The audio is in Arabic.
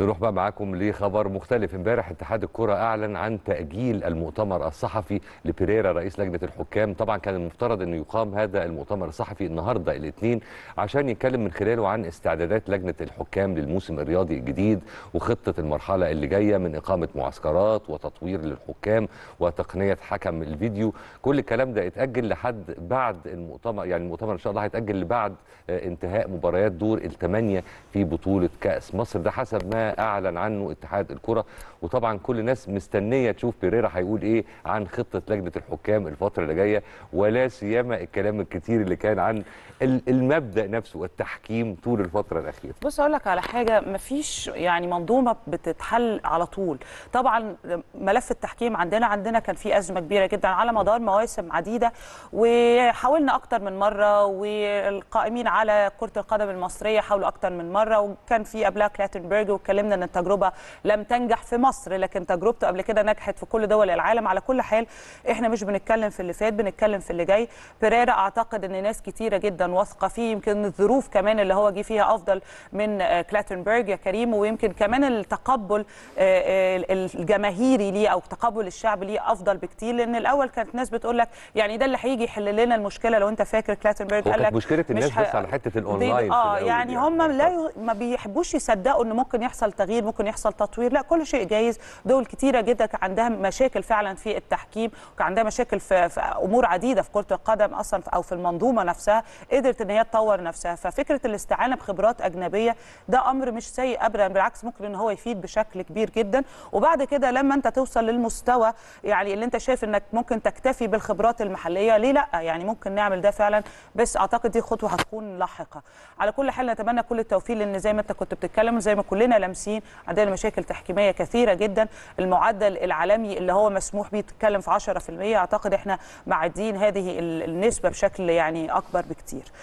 نروح بقى معاكم لخبر مختلف امبارح اتحاد الكره اعلن عن تاجيل المؤتمر الصحفي لبيريرا رئيس لجنه الحكام طبعا كان المفترض انه يقام هذا المؤتمر الصحفي النهارده الاثنين عشان يتكلم من خلاله عن استعدادات لجنه الحكام للموسم الرياضي الجديد وخطه المرحله اللي جايه من اقامه معسكرات وتطوير للحكام وتقنيه حكم الفيديو كل الكلام ده اتاجل لحد بعد المؤتمر يعني المؤتمر ان شاء الله هيتاجل لبعد آه، انتهاء مباريات دور الثمانيه في بطوله كاس مصر ده حسب ما اعلن عنه اتحاد الكره وطبعا كل الناس مستنيه تشوف بيريرا هيقول ايه عن خطه لجنه الحكام الفتره اللي جايه ولا سيما الكلام الكتير اللي كان عن المبدا نفسه والتحكيم طول الفتره الاخيره بص اقول لك على حاجه مفيش يعني منظومه بتتحل على طول طبعا ملف التحكيم عندنا عندنا كان في ازمه كبيره جدا على مدار مواسم عديده وحاولنا اكتر من مره والقائمين على كره القدم المصريه حاولوا اكتر من مره وكان في قبلها كلاتنبرج والكلام اتكلمنا ان التجربه لم تنجح في مصر لكن تجربته قبل كده نجحت في كل دول العالم على كل حال احنا مش بنتكلم في اللي فات بنتكلم في اللي جاي بيريرا اعتقد ان ناس كتيره جدا واثقه فيه يمكن الظروف كمان اللي هو جه فيها افضل من آه، كلاتنبرج يا كريم ويمكن كمان التقبل آه، آه، الجماهيري ليه او تقبل الشعب ليه افضل بكتير لان الاول كانت ناس بتقول لك يعني ده اللي هيجي يحل لنا المشكله لو انت فاكر كلاتنبرج قال لك مشكله الناس مش بس على حته الاونلاين اه يعني, يعني هم لا ما بيحبوش يصدقوا ان ممكن يحصل يحصل تغيير ممكن يحصل تطوير لا كل شيء جايز دول كتيره جدا عندها مشاكل فعلا في التحكيم وعندها مشاكل في, في امور عديده في كره القدم اصلا او في المنظومه نفسها قدرت ان هي تطور نفسها ففكره الاستعانه بخبرات اجنبيه ده امر مش سيء ابدا بالعكس ممكن ان هو يفيد بشكل كبير جدا وبعد كده لما انت توصل للمستوى يعني اللي انت شايف انك ممكن تكتفي بالخبرات المحليه ليه لا يعني ممكن نعمل ده فعلا بس اعتقد دي خطوه هتكون لاحقه على كل حال نتمنى كل التوفيق لان زي ما انت كنت بتتكلم زي ما كلنا لمسنا 50 عندنا مشاكل تحكيميه كثيره جدا المعدل العالمي اللي هو مسموح بيه تتكلم في 10% اعتقد احنا معدين هذه النسبه بشكل يعني اكبر بكتير